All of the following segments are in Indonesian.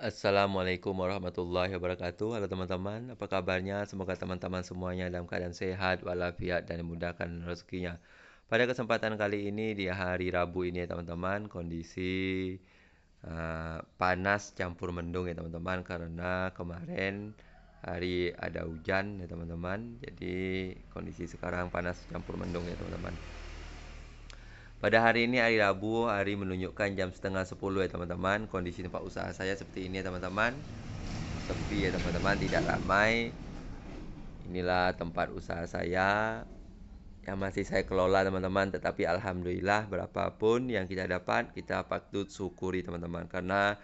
Assalamualaikum warahmatullahi wabarakatuh. Halo teman-teman, apa kabarnya? Semoga teman-teman semuanya dalam keadaan sehat walafiat dan dimudahkan rezekinya. Pada kesempatan kali ini di hari Rabu ini ya teman-teman, kondisi uh, panas campur mendung ya teman-teman karena kemarin hari ada hujan ya teman-teman. Jadi kondisi sekarang panas campur mendung ya teman-teman. Pada hari ini hari Rabu, hari menunjukkan jam setengah sepuluh ya teman-teman. Kondisi tempat usaha saya seperti ini ya teman-teman. Sepi ya teman-teman, tidak ramai. Inilah tempat usaha saya yang masih saya kelola teman-teman. Tetapi alhamdulillah berapapun yang kita dapat kita patut syukuri teman-teman karena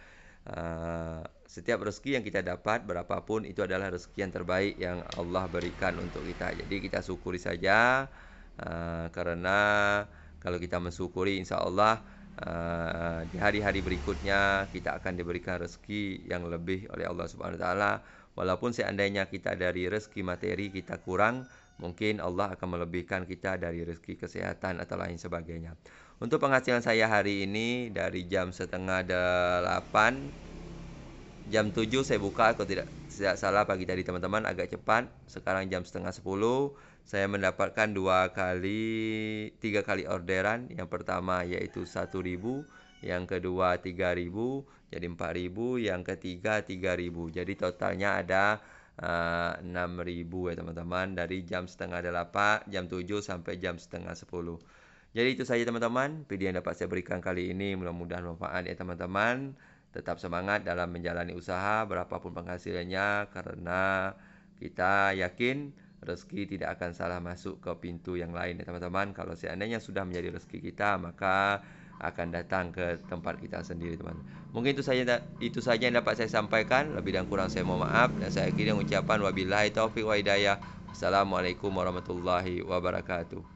uh, setiap rezeki yang kita dapat berapapun itu adalah rezeki yang terbaik yang Allah berikan untuk kita. Jadi kita syukuri saja uh, karena kalau kita mensyukuri, insya Allah uh, eh, di hari-hari berikutnya kita akan diberikan rezeki yang lebih oleh Allah Subhanahu Wa Taala. Walaupun seandainya kita dari rezeki materi kita kurang, mungkin Allah akan melebihkan kita dari rezeki kesehatan atau lain sebagainya. Untuk penghasilan saya hari ini dari jam setengah delapan, jam tujuh saya buka atau tidak tidak salah pagi tadi teman-teman agak cepat sekarang jam setengah sepuluh saya mendapatkan dua kali tiga kali orderan yang pertama yaitu satu ribu yang kedua 3000 jadi 4000 yang ketiga 3000 jadi totalnya ada uh, eh, 6000 ya teman-teman dari jam setengah 8 jam 7 sampai jam setengah 10 jadi itu saja teman-teman video yang dapat saya berikan kali ini mudah-mudahan bermanfaat ya teman-teman Tetap semangat dalam menjalani usaha berapapun penghasilannya karena kita yakin rezeki tidak akan salah masuk ke pintu yang lain ya teman-teman. Kalau seandainya sudah menjadi rezeki kita maka akan datang ke tempat kita sendiri teman. Mungkin itu saja itu saja yang dapat saya sampaikan. Lebih dan kurang saya mohon maaf dan saya akhiri ucapan wabillahi taufik wa hidayah. Assalamualaikum warahmatullahi wabarakatuh.